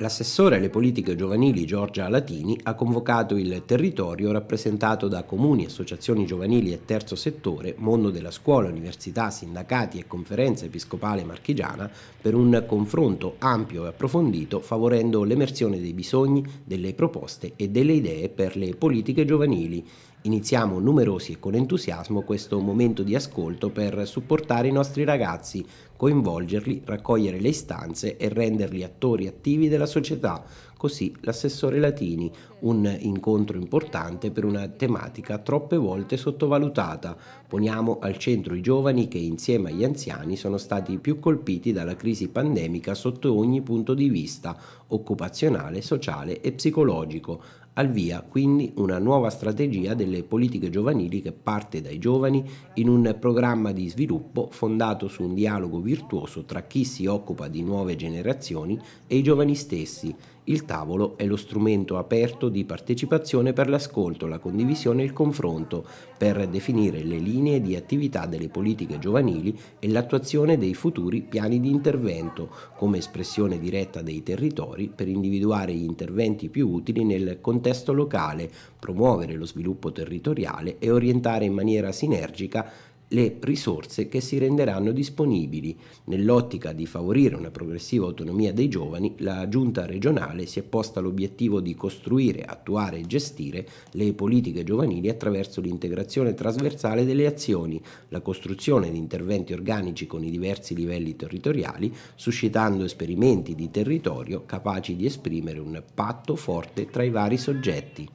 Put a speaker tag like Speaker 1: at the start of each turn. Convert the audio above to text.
Speaker 1: L'assessore alle politiche giovanili Giorgia Latini ha convocato il territorio rappresentato da comuni, associazioni giovanili e terzo settore, mondo della scuola, università, sindacati e conferenza episcopale marchigiana per un confronto ampio e approfondito favorendo l'emersione dei bisogni, delle proposte e delle idee per le politiche giovanili. Iniziamo numerosi e con entusiasmo questo momento di ascolto per supportare i nostri ragazzi, coinvolgerli, raccogliere le istanze e renderli attori attivi della società, Così l'assessore Latini, un incontro importante per una tematica troppe volte sottovalutata. Poniamo al centro i giovani che insieme agli anziani sono stati più colpiti dalla crisi pandemica sotto ogni punto di vista, occupazionale, sociale e psicologico. Al via quindi una nuova strategia delle politiche giovanili che parte dai giovani in un programma di sviluppo fondato su un dialogo virtuoso tra chi si occupa di nuove generazioni e i giovani stessi. Il tavolo è lo strumento aperto di partecipazione per l'ascolto, la condivisione e il confronto, per definire le linee di attività delle politiche giovanili e l'attuazione dei futuri piani di intervento, come espressione diretta dei territori per individuare gli interventi più utili nel contesto locale, promuovere lo sviluppo territoriale e orientare in maniera sinergica le risorse che si renderanno disponibili. Nell'ottica di favorire una progressiva autonomia dei giovani, la Giunta regionale si è posta l'obiettivo di costruire, attuare e gestire le politiche giovanili attraverso l'integrazione trasversale delle azioni, la costruzione di interventi organici con i diversi livelli territoriali, suscitando esperimenti di territorio capaci di esprimere un patto forte tra i vari soggetti.